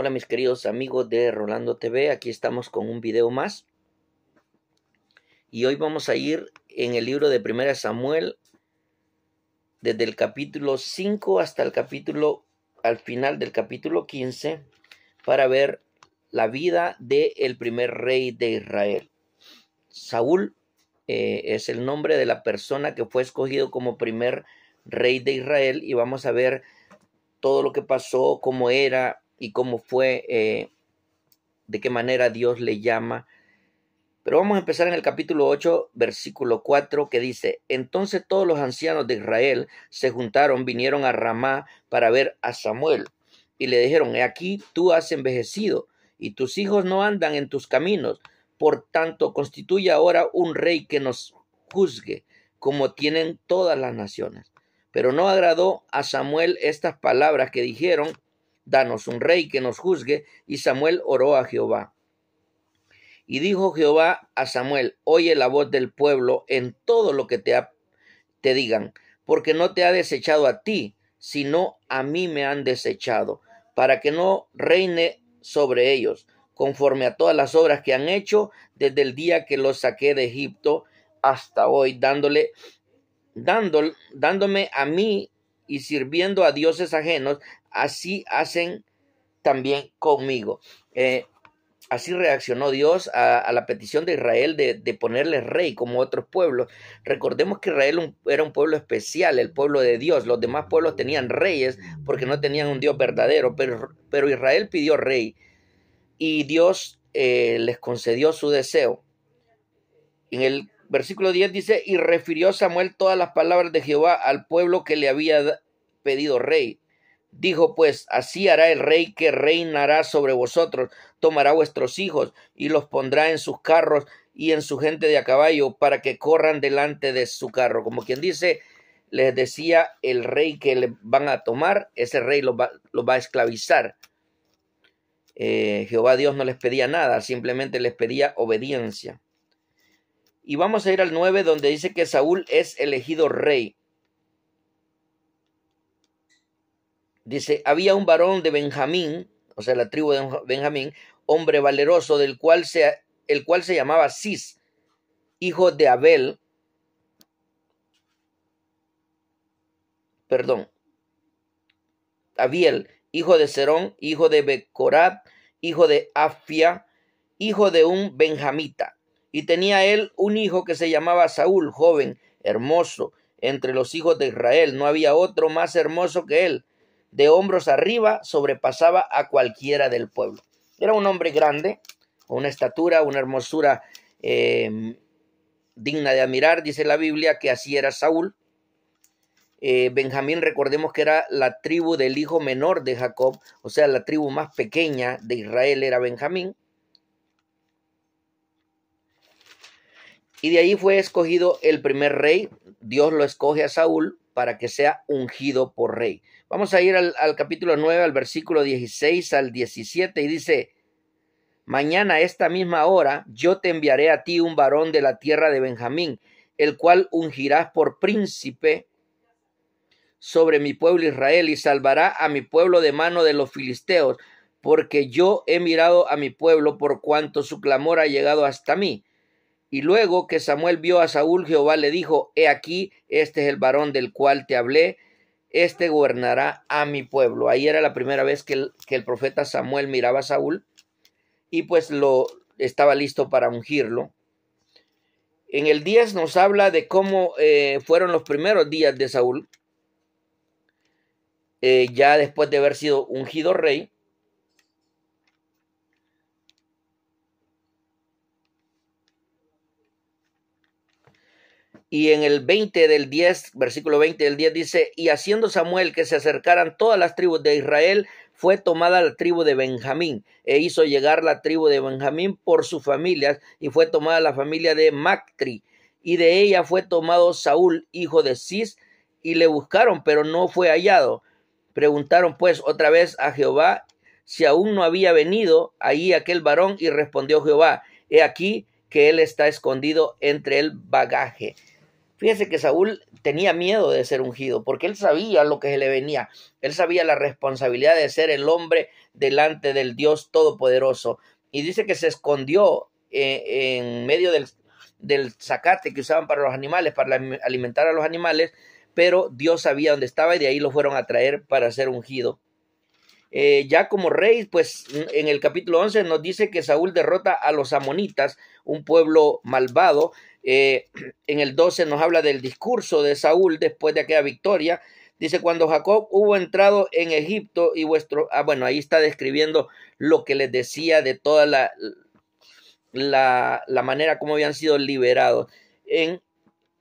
Hola mis queridos amigos de Rolando TV, aquí estamos con un video más. Y hoy vamos a ir en el libro de Primera Samuel, desde el capítulo 5 hasta el capítulo, al final del capítulo 15, para ver la vida del primer rey de Israel. Saúl eh, es el nombre de la persona que fue escogido como primer rey de Israel y vamos a ver todo lo que pasó, cómo era, y cómo fue, eh, de qué manera Dios le llama. Pero vamos a empezar en el capítulo 8, versículo 4, que dice, entonces todos los ancianos de Israel se juntaron, vinieron a Ramá para ver a Samuel, y le dijeron, he aquí tú has envejecido, y tus hijos no andan en tus caminos, por tanto constituye ahora un rey que nos juzgue, como tienen todas las naciones. Pero no agradó a Samuel estas palabras que dijeron danos un rey que nos juzgue. Y Samuel oró a Jehová. Y dijo Jehová a Samuel, oye la voz del pueblo en todo lo que te, digan, porque no te ha desechado a ti, sino a mí me han desechado, para que no reine sobre ellos, conforme a todas las obras que han hecho desde el día que los saqué de Egipto hasta hoy, dándole, dándole dándome a mí y sirviendo a dioses ajenos, así hacen también conmigo. Eh, así reaccionó Dios a, la petición de Israel de, ponerle rey como otros pueblos. Recordemos que Israel era un pueblo especial, el pueblo de Dios. Los demás pueblos tenían reyes porque no tenían un Dios verdadero, pero, pero Israel pidió rey y Dios eh, les concedió su deseo. En el Versículo 10 dice, y refirió Samuel todas las palabras de Jehová al pueblo que le había pedido rey. Dijo pues, así hará el rey que reinará sobre vosotros, tomará vuestros hijos y los pondrá en sus carros y en su gente de a caballo para que corran delante de su carro. Como quien dice, les decía, el rey que le van a tomar, ese rey los va, a esclavizar. Eh, Jehová Dios no les pedía nada, simplemente les pedía obediencia. Y vamos a ir al 9 donde dice que Saúl es elegido rey. Dice, había un varón de Benjamín, o sea, la tribu de Benjamín, hombre valeroso, del cual se, el cual se llamaba Cis, hijo de Abel. Perdón. Abiel, hijo de Serón, hijo de Becorat, hijo de Afia, hijo de un benjamita y tenía él un hijo que se llamaba Saúl, joven, hermoso, entre los hijos de Israel. No había otro más hermoso que él. De hombros arriba sobrepasaba a cualquiera del pueblo. Era un hombre grande, con una estatura, una hermosura em, digna de admirar. Dice la Biblia que así era Saúl. Eh, Benjamín, recordemos que era la tribu del hijo menor de Jacob, o sea, la tribu más pequeña de Israel era Benjamín. Y de ahí fue escogido el primer rey. Dios lo escoge a Saúl para que sea ungido por rey. Vamos a ir al, capítulo 9, al versículo 16 al 17 y dice, Mañana esta misma hora yo te enviaré a ti un varón de la tierra de Benjamín, el cual ungirás por príncipe sobre mi pueblo Israel y salvará a mi pueblo de mano de los filisteos, porque yo he mirado a mi pueblo por cuanto su clamor ha llegado hasta mí. Y luego que Samuel vio a Saúl, Jehová le dijo, He aquí, este es el varón del cual te hablé, este gobernará a mi pueblo. Ahí era la primera vez que el, profeta Samuel miraba a Saúl y pues lo estaba listo para ungirlo. En el 10 nos habla de cómo eh, fueron los primeros días de Saúl, eh, ya después de haber sido ungido rey. Y en el 20 del 10, versículo 20 del 10 dice, y haciendo Samuel que se acercaran todas las tribus de Israel, fue tomada la tribu de Benjamín, e hizo llegar la tribu de Benjamín por sus familias, y fue tomada la familia de Mactri, y de ella fue tomado Saúl, hijo de Cis, y le buscaron, pero no fue hallado. Preguntaron pues otra vez a Jehová si aún no había venido allí aquel varón, y respondió Jehová, he aquí que él está escondido entre el bagaje. Fíjese que Saúl tenía miedo de ser ungido, porque él sabía lo que se le venía, él sabía la responsabilidad de ser el hombre delante del Dios Todopoderoso. Y dice que se escondió eh, en medio del, del zacate que usaban para los animales, para alimentar a los animales, pero Dios sabía dónde estaba y de ahí lo fueron a traer para ser ungido. Eh, ya como rey, pues en el capítulo 11 nos dice que Saúl derrota a los amonitas, un pueblo malvado. Eh, en el 12 nos habla del discurso de Saúl después de aquella victoria. Dice, cuando Jacob hubo entrado en Egipto y vuestro... Ah, bueno, ahí está describiendo lo que les decía de toda la, la, la manera como habían sido liberados. En,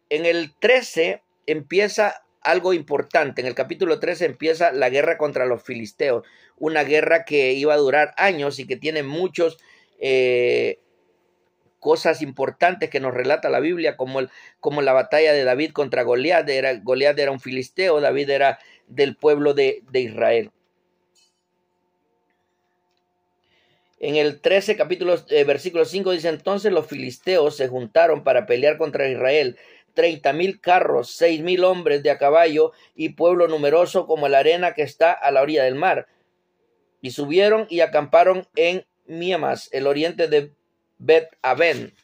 en el 13 empieza algo importante. En el capítulo 3 empieza la guerra contra los filisteos, una guerra que iba a durar años y que tiene muchas eh, cosas importantes que nos relata la Biblia, como, como la batalla de David contra Goliat. Era, era un filisteo, David era del pueblo de, Israel. En el 13 capítulo, eh, versículo 5 dice entonces los filisteos se juntaron para pelear contra Israel treinta mil carros, seis mil hombres de a caballo y pueblo numeroso como la arena que está a la orilla del mar. Y subieron y acamparon en Miemas, el oriente de beth Aven.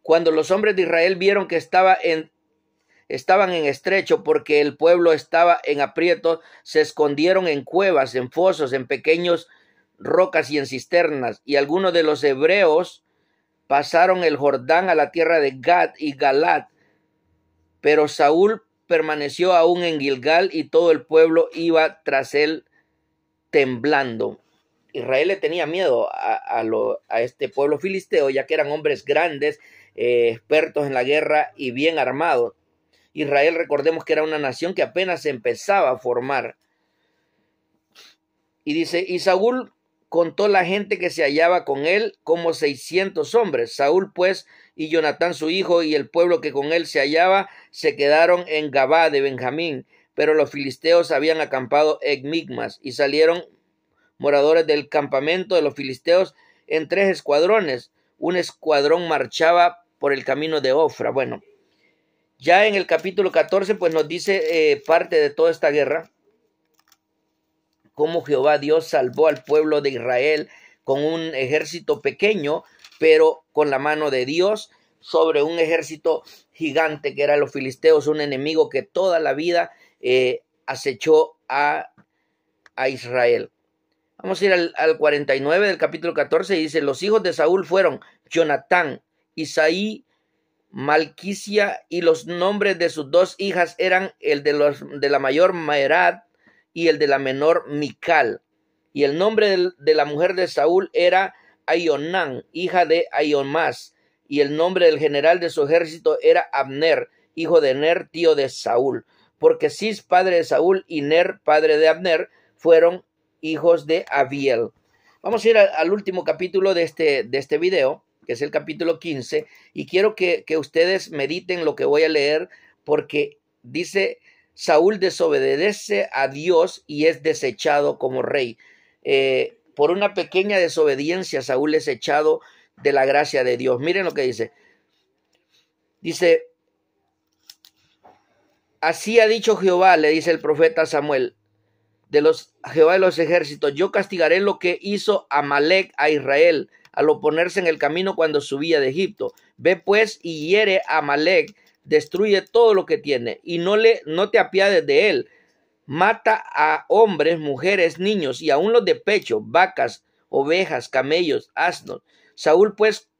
Cuando los hombres de Israel vieron que estaba en, estaban en estrecho porque el pueblo estaba en aprieto, se escondieron en cuevas, en fosos, en pequeños rocas y en cisternas, y algunos de los hebreos pasaron el Jordán a la tierra de Gad y Galad. Pero Saúl permaneció aún en Gilgal y todo el pueblo iba tras él temblando. Israel le tenía miedo a, este pueblo filisteo, ya que eran hombres grandes, eh, expertos en la guerra y bien armados. Israel, recordemos que era una nación que apenas empezaba a formar. Y dice, y Saúl contó la gente que se hallaba con él como seiscientos hombres. Saúl pues y Jonatán su hijo y el pueblo que con él se hallaba se quedaron en Gabá de Benjamín. Pero los filisteos habían acampado en Migmas y salieron moradores del campamento de los filisteos en tres escuadrones. Un escuadrón marchaba por el camino de Ofra. Bueno, ya en el capítulo 14 pues nos dice eh, parte de toda esta guerra cómo Jehová Dios salvó al pueblo de Israel con un ejército pequeño, pero con la mano de Dios sobre un ejército gigante que eran los filisteos, un enemigo que toda la vida eh, acechó a, Israel. Vamos a ir al, al 49 del capítulo 14 y dice, los hijos de Saúl fueron Jonatán, Isaí, Malquicia y los nombres de sus dos hijas eran el de, los, de la mayor Maerad y el de la menor Mical. Y el nombre de la mujer de Saúl era Aionán, hija de Aionás. Y el nombre del general de su ejército era Abner, hijo de Ner, tío de Saúl. Porque Cis, padre de Saúl, y Ner, padre de Abner, fueron hijos de Abiel. Vamos a ir al último capítulo de este, de este video, que es el capítulo 15, y quiero que ustedes mediten lo que voy a leer, porque dice Saúl desobedece a Dios y es desechado como rey. Eh, por una pequeña desobediencia, Saúl es echado de la gracia de Dios. Miren lo que dice. Dice, así ha dicho Jehová, le dice el profeta Samuel, de los Jehová de los ejércitos, yo castigaré lo que hizo Amalek a Israel al oponerse en el camino cuando subía de Egipto. Ve pues y hiere a Amalek destruye todo lo que tiene y no, le, no te apiades de él. Mata a hombres, mujeres, niños y aún los de pecho, vacas, ovejas, camellos, asnos. Saúl pues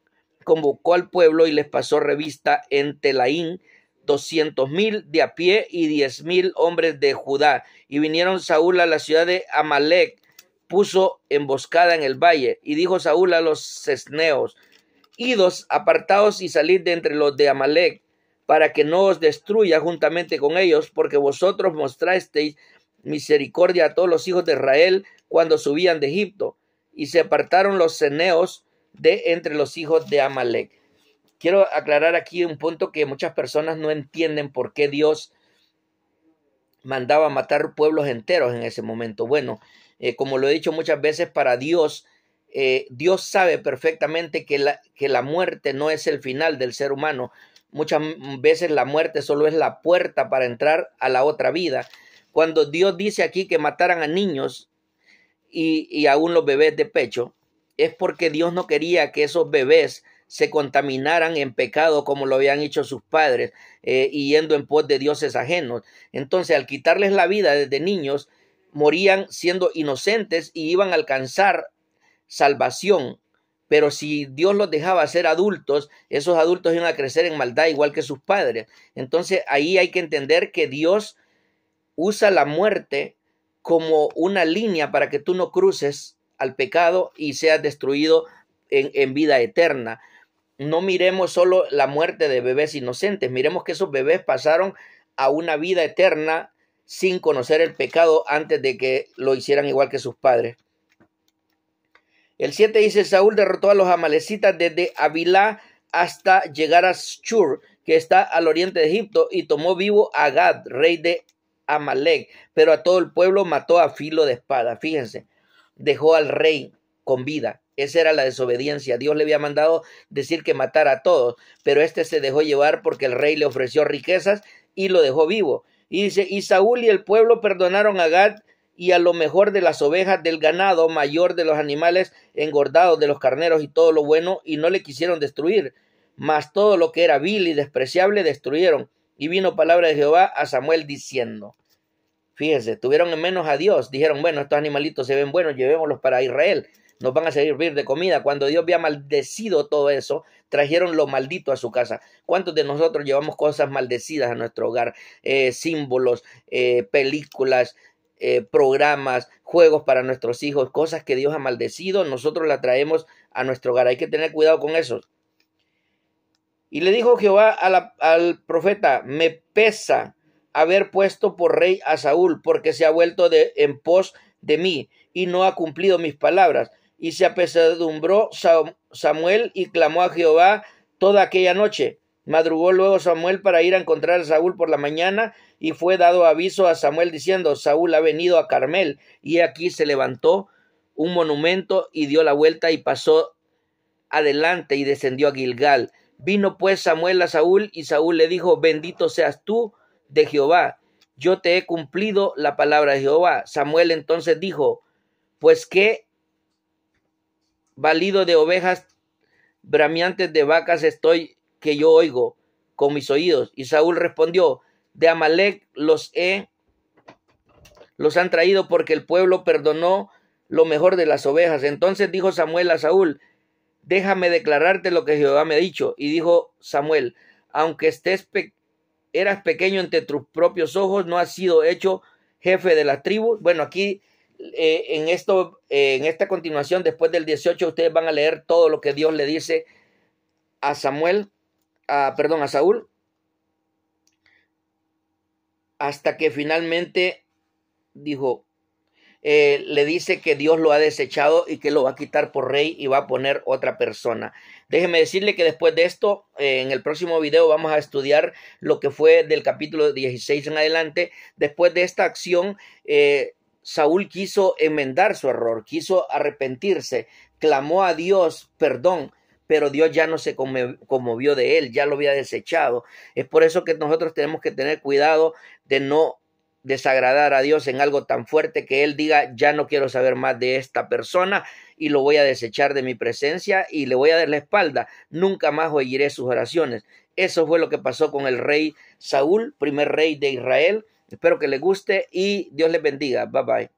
convocó al pueblo y les pasó revista en Telaín, doscientos mil de a pie y diez mil hombres de Judá. Y vinieron Saúl a la ciudad de Amalek, puso emboscada en el valle, y dijo Saúl a los cesneos, idos apartados y salid de entre los de Amalek, para que no os destruya juntamente con ellos, porque vosotros mostrasteis misericordia a todos los hijos de Israel cuando subían de Egipto, y se apartaron los ceneos de entre los hijos de Amalek. Quiero aclarar aquí un punto que muchas personas no entienden por qué Dios mandaba matar pueblos enteros en ese momento. Bueno, eh, como lo he dicho muchas veces, para Dios, eh, Dios sabe perfectamente que la muerte no es el final del ser humano. Muchas veces la muerte solo es la puerta para entrar a la otra vida. Cuando Dios dice aquí que mataran a niños y, aún los bebés de pecho, es porque Dios no quería que esos bebés se contaminaran en pecado como lo habían hecho sus padres, eh, y yendo en pos de dioses ajenos. Entonces, al quitarles la vida desde niños, morían siendo inocentes y iban a alcanzar salvación pero si Dios los dejaba ser adultos, esos adultos iban a crecer en maldad igual que sus padres. Entonces ahí hay que entender que Dios usa la muerte como una línea para que tú no cruces al pecado y seas destruido en, en vida eterna. No miremos solo la muerte de bebés inocentes, miremos que esos bebés pasaron a una vida eterna sin conocer el pecado antes de que lo hicieran igual que sus padres. El 7 dice, Saúl derrotó a los amalecitas desde Avilá hasta llegar a Shur, que está al oriente de Egipto, y tomó vivo a Gad, rey de Amalek, pero a todo el pueblo mató a filo de espada. Fíjense, dejó al rey con vida. Esa era la desobediencia. Dios le había mandado decir que matara a todos, pero este se dejó llevar porque el rey le ofreció riquezas y lo dejó vivo. Y dice, y Saúl y el pueblo perdonaron a Gad y a lo mejor de las ovejas, del ganado mayor de los animales engordados, de los carneros y todo lo bueno, y no le quisieron destruir. Mas todo lo que era vil y despreciable destruyeron. Y vino palabra de Jehová a Samuel diciendo. fíjense, tuvieron en menos a Dios. Dijeron, bueno, estos animalitos se ven buenos, llevémoslos para Israel. Nos van a servir de comida. Cuando Dios había maldecido todo eso, trajeron lo maldito a su casa. ¿Cuántos de nosotros llevamos cosas maldecidas a nuestro hogar? Eh, símbolos, eh, películas, eh, programas, juegos para nuestros hijos, cosas que Dios ha maldecido, nosotros la traemos a nuestro hogar. Hay que tener cuidado con eso. Y le dijo Jehová al profeta, me pesa haber puesto por rey a Saúl, porque se ha vuelto de, en pos de mí y no ha cumplido mis palabras. Y se apesadumbró Samuel y clamó a Jehová toda aquella noche. Madrugó luego Samuel para ir a encontrar a Saúl por la mañana y fue dado aviso a Samuel diciendo Saúl ha venido a Carmel y aquí se levantó un monumento y dio la vuelta y pasó adelante y descendió a Gilgal. Vino pues Samuel a Saúl y Saúl le dijo bendito seas tú de Jehová. Yo te he cumplido la palabra de Jehová. Samuel entonces dijo pues qué valido de ovejas bramiantes de vacas estoy que yo oigo con mis oídos. Y Saúl respondió, de Amalek los he, los han traído porque el pueblo perdonó lo mejor de las ovejas. Entonces dijo Samuel a Saúl, déjame declararte lo que Jehová me ha dicho. Y dijo Samuel, aunque estés eras pequeño entre tus propios ojos, no has sido hecho jefe de la tribu. Bueno, aquí eh, en, esto, eh, en esta continuación, después del 18, ustedes van a leer todo lo que Dios le dice a Samuel perdón, a Saúl, hasta que finalmente dijo, eh, le dice que Dios lo ha desechado y que lo va a quitar por rey y va a poner otra persona. Déjeme decirle que después de esto, eh, en el próximo video vamos a estudiar lo que fue del capítulo 16 en adelante. Después de esta acción, eh, Saúl quiso enmendar su error, quiso arrepentirse, clamó a Dios perdón pero Dios ya no se conmovió de él, ya lo había desechado. Es por eso que nosotros tenemos que tener cuidado de no desagradar a Dios en algo tan fuerte que Él diga, ya no quiero saber más de esta persona y lo voy a desechar de mi presencia y le voy a dar la espalda, nunca más oiré sus oraciones. Eso fue lo que pasó con el rey Saúl, primer rey de Israel. Espero que le guste y Dios les bendiga. Bye bye.